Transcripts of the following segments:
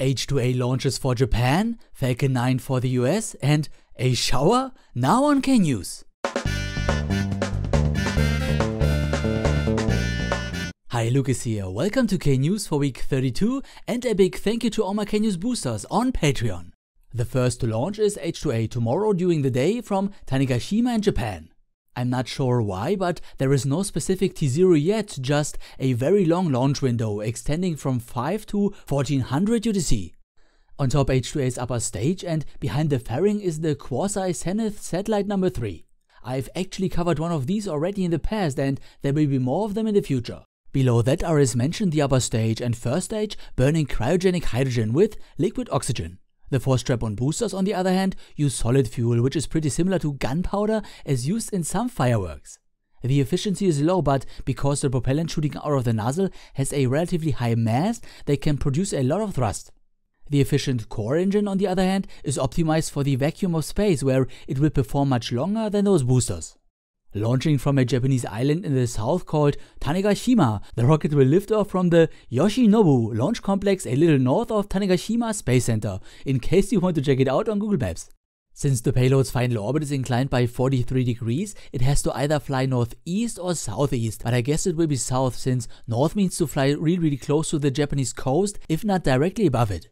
H2A launches for Japan, Falcon 9 for the US, and a shower? Now on K-News! Hi, Lucas here. Welcome to K-News for week 32 and a big thank you to all my K-News boosters on Patreon. The first to launch is H2A tomorrow during the day from Tanegashima in Japan. I'm not sure why, but there is no specific T0 yet, just a very long launch window extending from 5 to 1400 UTC. On top H2A's upper stage and behind the fairing is the Quasi Zenith satellite number 3. I've actually covered one of these already in the past and there will be more of them in the future. Below that are as mentioned the upper stage and first stage burning cryogenic hydrogen with liquid oxygen. The four strap-on boosters, on the other hand, use solid fuel, which is pretty similar to gunpowder as used in some fireworks. The efficiency is low, but because the propellant shooting out of the nozzle has a relatively high mass, they can produce a lot of thrust. The efficient core engine, on the other hand, is optimized for the vacuum of space, where it will perform much longer than those boosters. Launching from a Japanese island in the south called Tanegashima, the rocket will lift off from the Yoshinobu Launch Complex a little north of Tanegashima Space Center, in case you want to check it out on Google Maps. Since the payload's final orbit is inclined by 43 degrees, it has to either fly northeast or southeast, but I guess it will be south since north means to fly really really close to the Japanese coast, if not directly above it.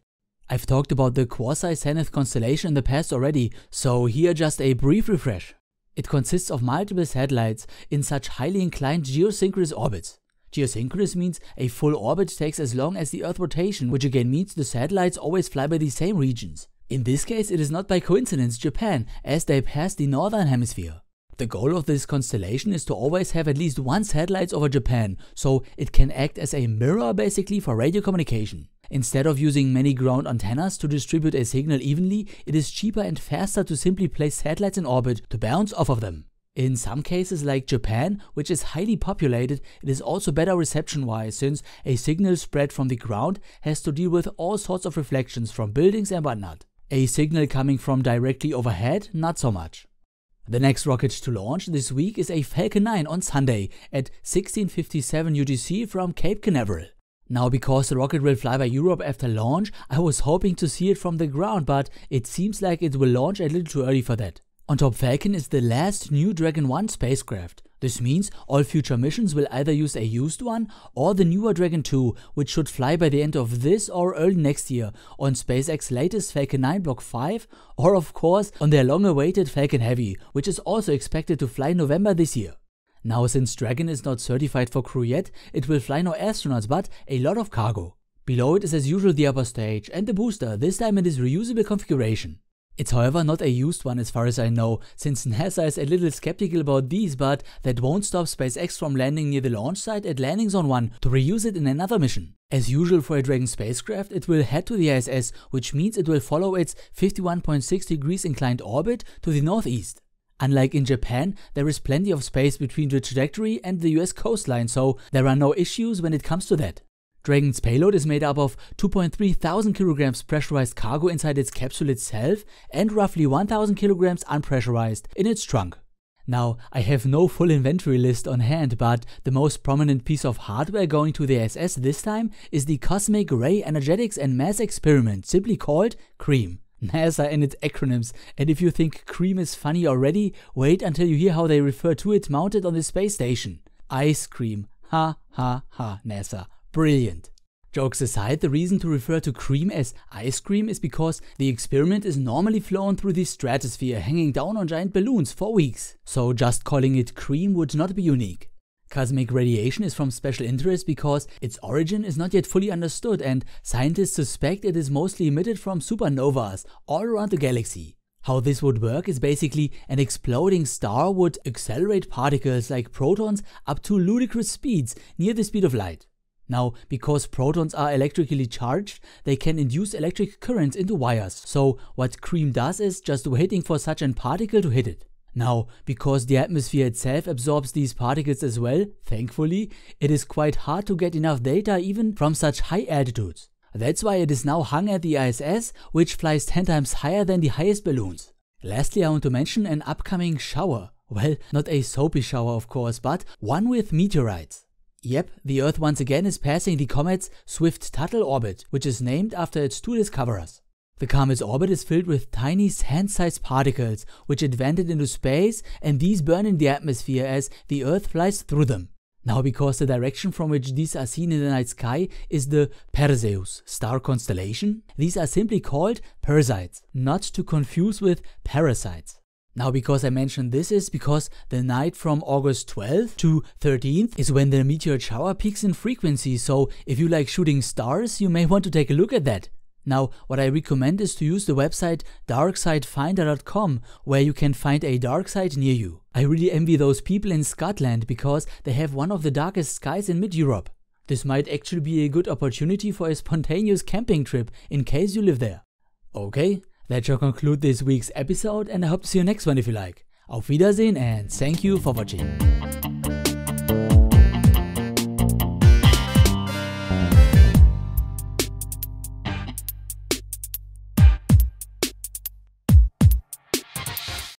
I've talked about the quasi-Zenith constellation in the past already, so here just a brief refresh. It consists of multiple satellites in such highly inclined geosynchronous orbits. Geosynchronous means a full orbit takes as long as the Earth's rotation, which again means the satellites always fly by the same regions. In this case, it is not by coincidence Japan, as they pass the northern hemisphere. The goal of this constellation is to always have at least one satellite over Japan, so it can act as a mirror basically for radio communication. Instead of using many ground antennas to distribute a signal evenly, it is cheaper and faster to simply place satellites in orbit to bounce off of them. In some cases like Japan, which is highly populated, it is also better reception-wise since a signal spread from the ground has to deal with all sorts of reflections from buildings and whatnot. A signal coming from directly overhead, not so much. The next rocket to launch this week is a Falcon 9 on Sunday at 1657 UTC from Cape Canaveral. Now, because the rocket will fly by Europe after launch, I was hoping to see it from the ground, but it seems like it will launch a little too early for that. On top, Falcon is the last new Dragon 1 spacecraft. This means all future missions will either use a used one or the newer Dragon 2, which should fly by the end of this or early next year on SpaceX's latest Falcon 9 Block 5 or of course on their long awaited Falcon Heavy, which is also expected to fly November this year. Now since Dragon is not certified for crew yet, it will fly no astronauts but a lot of cargo. Below it is as usual the upper stage and the booster, this time in its reusable configuration. It's however not a used one as far as I know, since NASA is a little skeptical about these but that won't stop SpaceX from landing near the launch site at Landing Zone 1 to reuse it in another mission. As usual for a Dragon spacecraft, it will head to the ISS, which means it will follow its 51.6 degrees inclined orbit to the northeast. Unlike in Japan, there is plenty of space between the trajectory and the US coastline, so there are no issues when it comes to that. Dragon's payload is made up of 2.3 thousand kilograms pressurized cargo inside its capsule itself and roughly 1000 kilograms unpressurized in its trunk. Now, I have no full inventory list on hand, but the most prominent piece of hardware going to the SS this time is the Cosmic Ray Energetics and Mass Experiment, simply called CREAM. NASA and its acronyms. And if you think cream is funny already, wait until you hear how they refer to it mounted on the space station. Ice cream. Ha ha ha, NASA. Brilliant. Jokes aside, the reason to refer to cream as ice cream is because the experiment is normally flown through the stratosphere hanging down on giant balloons for weeks. So just calling it cream would not be unique. Cosmic radiation is from special interest because its origin is not yet fully understood and scientists suspect it is mostly emitted from supernovas all around the galaxy. How this would work is basically an exploding star would accelerate particles like protons up to ludicrous speeds near the speed of light. Now, because protons are electrically charged, they can induce electric currents into wires, so what Cream does is just waiting for such an particle to hit it. Now, because the atmosphere itself absorbs these particles as well, thankfully, it is quite hard to get enough data even from such high altitudes. That's why it is now hung at the ISS, which flies 10 times higher than the highest balloons. Lastly, I want to mention an upcoming shower. Well, not a soapy shower of course, but one with meteorites. Yep, the Earth once again is passing the comet's Swift-Tuttle orbit, which is named after its two discoverers. The comet's orbit is filled with tiny sand-sized particles, which vented into space and these burn in the atmosphere as the Earth flies through them. Now because the direction from which these are seen in the night sky is the Perseus star constellation, these are simply called Perseids, not to confuse with parasites. Now because I mentioned this is because the night from August 12th to 13th is when the meteor shower peaks in frequency, so if you like shooting stars, you may want to take a look at that. Now, what I recommend is to use the website darksidefinder.com where you can find a dark side near you. I really envy those people in Scotland because they have one of the darkest skies in mid-Europe. This might actually be a good opportunity for a spontaneous camping trip in case you live there. Okay, that shall conclude this week's episode and I hope to see you next one if you like. Auf Wiedersehen and thank you for watching.